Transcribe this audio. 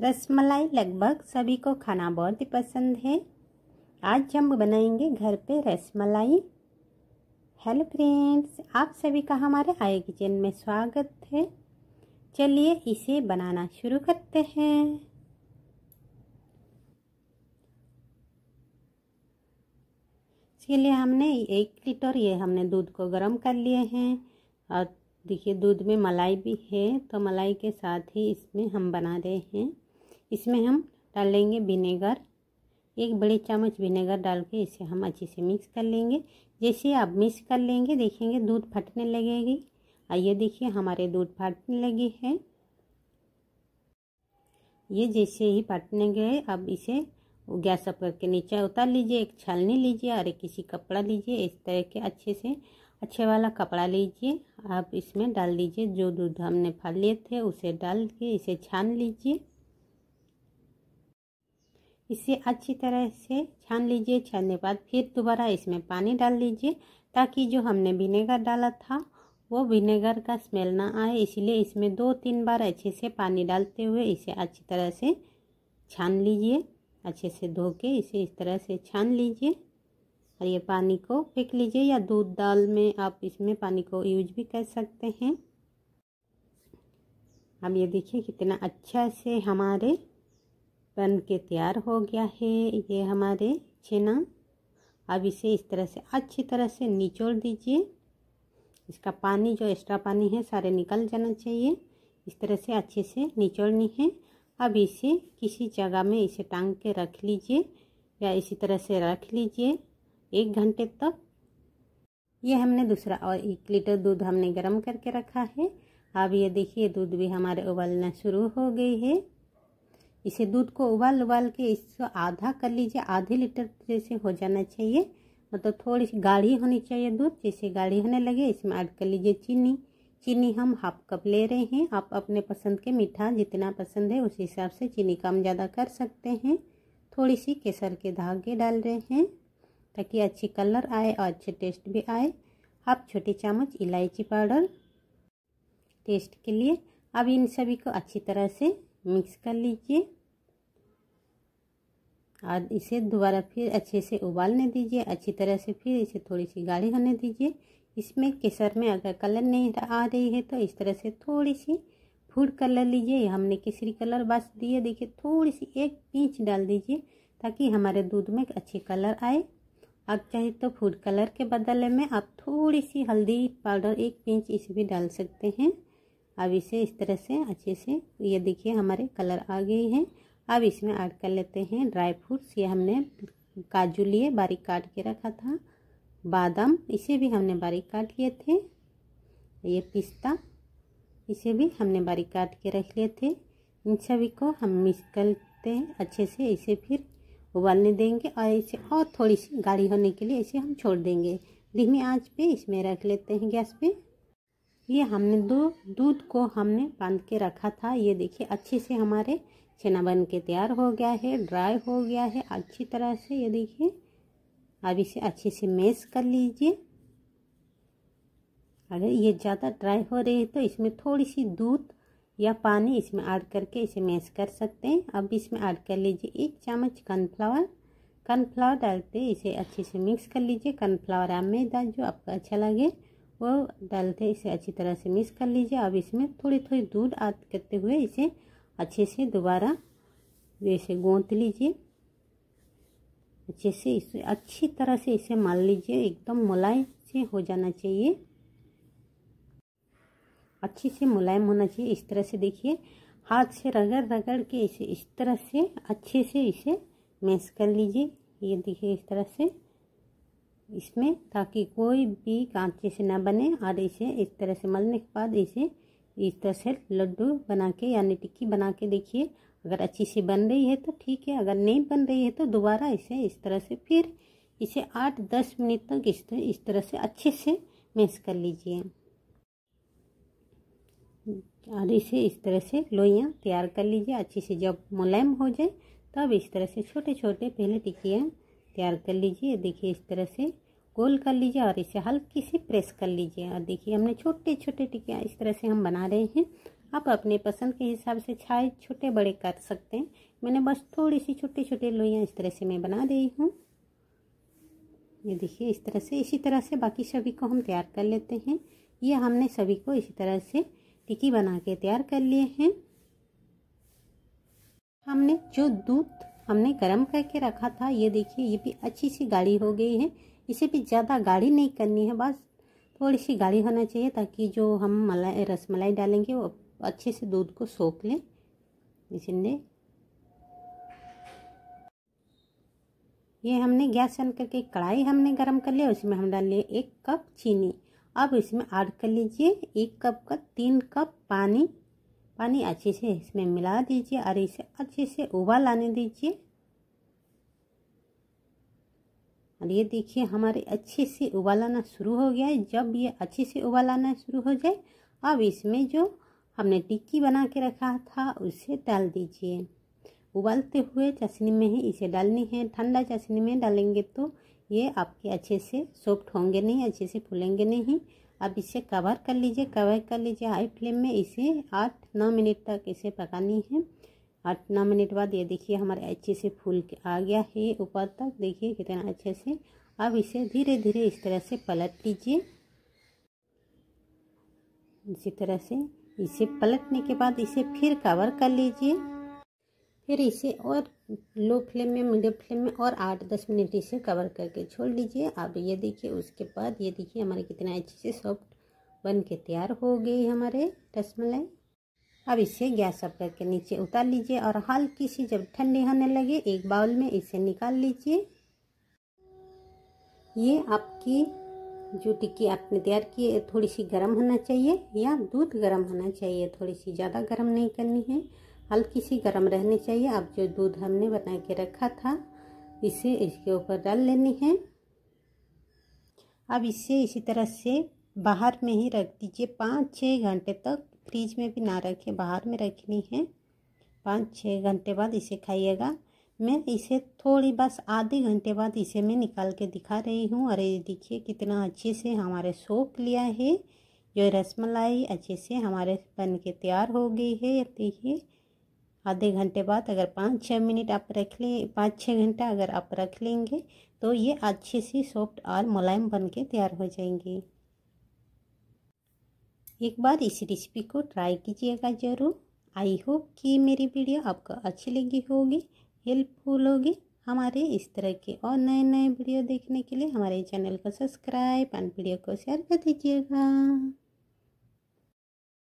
रसमलाई लगभग सभी को खाना बहुत ही पसंद है आज हम बनाएंगे घर पे रसमलाई हेलो फ्रेंड्स आप सभी का हमारे आय किचन में स्वागत है चलिए इसे बनाना शुरू करते हैं इसके लिए हमने एक लीटर ये हमने दूध को गर्म कर लिए हैं और देखिए दूध में मलाई भी है तो मलाई के साथ ही इसमें हम बना रहे हैं इसमें हम डाल लेंगे विनेगर एक बड़े चम्मच विनेगर डाल के इसे हम अच्छे से मिक्स कर लेंगे जैसे आप मिक्स कर लेंगे देखेंगे दूध फटने लगेगी आइए देखिए हमारे दूध फटने लगे हैं ये जैसे ही फटने गए अब इसे गैस अप करके नीचे उतार लीजिए एक छलनी लीजिए और एक किसी कपड़ा लीजिए इस तरह के अच्छे से अच्छे वाला कपड़ा लीजिए आप इसमें डाल दीजिए जो दूध हमने फाड़ लिए थे उसे डाल के इसे छान लीजिए इसे अच्छी तरह से छान लीजिए छानने बाद फिर दोबारा इसमें पानी डाल लीजिए ताकि जो हमने विनेगर डाला था वो विनेगर का स्मेल ना आए इसलिए इसमें दो तीन बार अच्छे से पानी डालते हुए इसे अच्छी तरह से छान लीजिए अच्छे से धो के इसे इस तरह से छान लीजिए और ये पानी को फेंक लीजिए या दूध दाल में आप इसमें पानी को यूज भी कर सकते हैं अब ये देखिए कितना अच्छा से हमारे बन के तैयार हो गया है ये हमारे छेना अब इसे इस तरह से अच्छी तरह से निचोड़ दीजिए इसका पानी जो एक्स्ट्रा पानी है सारे निकल जाना चाहिए इस तरह से अच्छे से निचोड़नी है अब इसे किसी जगह में इसे टांग के रख लीजिए या इसी तरह से रख लीजिए एक घंटे तक ये हमने दूसरा और एक लीटर दूध हमने गर्म करके रखा है अब ये देखिए दूध भी हमारे उबलना शुरू हो गई है इसे दूध को उबाल उबाल के इसको आधा कर लीजिए आधे लीटर जैसे हो जाना चाहिए मतलब थोड़ी सी गाढ़ी होनी चाहिए दूध जैसे गाढ़ी होने लगे इसमें ऐड कर लीजिए चीनी चीनी हम हाफ कप ले रहे हैं आप अपने पसंद के मीठा जितना पसंद है उस हिसाब से चीनी कम ज़्यादा कर सकते हैं थोड़ी सी केसर के धागे डाल रहे हैं ताकि अच्छी कलर आए और अच्छे टेस्ट भी आए आप छोटे चम्मच इलायची पाउडर टेस्ट के लिए अब इन सभी को अच्छी तरह से मिक्स कर लीजिए और इसे दोबारा फिर अच्छे से उबालने दीजिए अच्छी तरह से फिर इसे थोड़ी सी गाढ़ी होने दीजिए इसमें केसर में अगर कलर नहीं आ रही है तो इस तरह से थोड़ी सी फूड कलर लीजिए हमने केसरी कलर बस दिए देखिए थोड़ी सी एक पींच डाल दीजिए ताकि हमारे दूध में अच्छे कलर आए आप चाहे तो फूड कलर के बदले में आप थोड़ी सी हल्दी पाउडर एक पिंच इसे भी डाल सकते हैं अब इसे इस तरह से अच्छे से ये देखिए हमारे कलर आ गए हैं अब इसमें ऐड कर लेते हैं ड्राई फ्रूट्स ये हमने काजू लिए बारीक काट के रखा था बादाम इसे भी हमने बारीक काट लिए थे ये पिस्ता इसे भी हमने बारीक काट के रख लिए थे इन सभी को हम मिक्स करते हैं अच्छे से इसे फिर उबालने देंगे और इसे और थोड़ी सी गाढ़ी होने के लिए इसे हम छोड़ देंगे धीमी आंच पे इसमें रख लेते हैं गैस पे ये हमने दो दूध को हमने बांध के रखा था ये देखिए अच्छे से हमारे छेना बन के तैयार हो गया है ड्राई हो गया है अच्छी तरह से ये देखिए अब इसे अच्छे से मेस कर लीजिए अगर ये ज़्यादा ड्राई हो रही है तो इसमें थोड़ी सी दूध या पानी इसमें ऐड करके इसे मेस कर सकते हैं अब इसमें ऐड कर लीजिए एक चम्मच कर्नफ्लावर कर्नफ्लावर डालते इसे अच्छे से मिक्स कर लीजिए कॉर्नफ्लावर या मैदा जो आपको अच्छा लगे वो डालते इसे अच्छी तरह से मिक्स कर लीजिए अब इसमें थोड़ी थोड़ी दूध आद करते हुए इसे अच्छे से दोबारा इसे गोंद लीजिए अच्छे से इसे अच्छी तरह से इसे मान लीजिए एकदम मुलायम से हो जाना चाहिए अच्छे से मुलायम होना चाहिए इस तरह से देखिए हाथ से रगड़ रगड़ के इसे इस तरह से अच्छे से इसे मैश कर लीजिए ये देखिए इस तरह से इसमें ताकि कोई भी कांचे से ना बने और इसे इस तरह से मलने के बाद इसे इस तरह से लड्डू बना के यानी टिक्की बना के देखिए अगर अच्छी सी बन रही है तो ठीक है अगर नहीं बन रही है तो दोबारा इसे इस तरह से फिर इसे आठ दस मिनट तक इस तरह इस तरह से अच्छे से मैश कर लीजिए और इसे इस तरह से लोइयाँ तैयार कर लीजिए अच्छे से जब मुलायम हो जाए तब इस तरह से छोटे छोटे पहले टिक्कियाँ तैयार कर लीजिए देखिए इस तरह से गोल कर लीजिए और इसे हल्की सी प्रेस कर लीजिए और देखिए हमने छोटे छोटे टिकिया इस तरह से हम बना रहे हैं आप अपने पसंद के हिसाब से छाए छोटे बड़े कर सकते हैं मैंने बस थोड़ी सी छोटे छोटे लोइयाँ इस तरह से मैं बना रही हूँ ये देखिए इस तरह से इसी तरह से बाकी सभी को हम तैयार कर लेते हैं ये हमने सभी को इसी तरह से टिकी बना के तैयार कर लिए हैं हमने जो दूध हमने गर्म करके रखा था ये देखिए ये भी अच्छी सी गाढ़ी हो गई है इसे भी ज़्यादा गाढ़ी नहीं करनी है बस थोड़ी सी गाढ़ी होना चाहिए ताकि जो हम मलाई रस मलाई डालेंगे वो अच्छे से दूध को सोख लें इसलिए ये हमने गैस ऑन करके कढ़ाई हमने गरम कर लिया उसमें हम डाल लिए एक कप चीनी अब इसमें ऐड कर लीजिए एक कप का तीन कप पानी पानी अच्छे से इसमें मिला दीजिए और इसे अच्छे से उबाल आने दीजिए और ये देखिए हमारे अच्छे से उबाल आना शुरू हो गया है जब ये अच्छे से उबाल आना शुरू हो जाए अब इसमें जो हमने टिक्की बना के रखा था उसे डाल दीजिए उबालते हुए चाशनी में ही इसे डालनी है ठंडा चाशनी में डालेंगे तो ये आपके अच्छे से सॉफ्ट होंगे नहीं अच्छे से फूलेंगे नहीं अब इसे कवर कर लीजिए कवर कर लीजिए हाई फ्लेम में इसे आठ नौ मिनट तक इसे पकानी है आठ नौ मिनट बाद ये देखिए हमारे अच्छे से फूल आ गया है ऊपर तक देखिए कितना अच्छे से अब इसे धीरे धीरे इस तरह से पलट लीजिए इसी तरह से इसे पलटने के बाद इसे फिर कवर कर लीजिए फिर इसे और लो फ्लेम में मीडियम फ्लेम में और आठ दस मिनट इसे कवर करके छोड़ दीजिए अब ये देखिए उसके बाद ये देखिए हमारे कितना अच्छे से सॉफ्ट बन के तैयार हो गई हमारे रसमलाई अब इसे गैस अप करके नीचे उतार लीजिए और हल्की सी जब ठंडी होने लगे एक बाउल में इसे निकाल लीजिए ये आपकी जो टिक्की आपने तैयार की है थोड़ी सी गर्म होना चाहिए या दूध गर्म होना चाहिए थोड़ी सी ज़्यादा गर्म नहीं करनी है हल्की सी गर्म रहनी चाहिए अब जो दूध हमने बना के रखा था इसे इसके ऊपर डाल लेनी है अब इसे इसी तरह से बाहर में ही रख दीजिए पाँच छः घंटे तक फ्रिज में भी ना रखें बाहर में रखनी है पाँच छः घंटे बाद इसे खाइएगा मैं इसे थोड़ी बस आधे घंटे बाद इसे मैं निकाल के दिखा रही हूँ अरे देखिए कितना अच्छे से हमारे सोख लिया है जो रसमलाई अच्छे से हमारे बन के तैयार हो गई है देखिए आधे घंटे बाद अगर पाँच छः मिनट आप रख लें पाँच छः घंटा अगर आप रख लेंगे तो ये अच्छे से सॉफ्ट और मुलायम बन के तैयार हो जाएंगी एक बार इस रेसिपी को ट्राई कीजिएगा ज़रूर आई होप कि मेरी वीडियो आपको अच्छी लगी होगी हेल्पफुल होगी हमारे इस तरह के और नए नए वीडियो देखने के लिए हमारे चैनल को सब्सक्राइब एंड वीडियो को शेयर कर दीजिएगा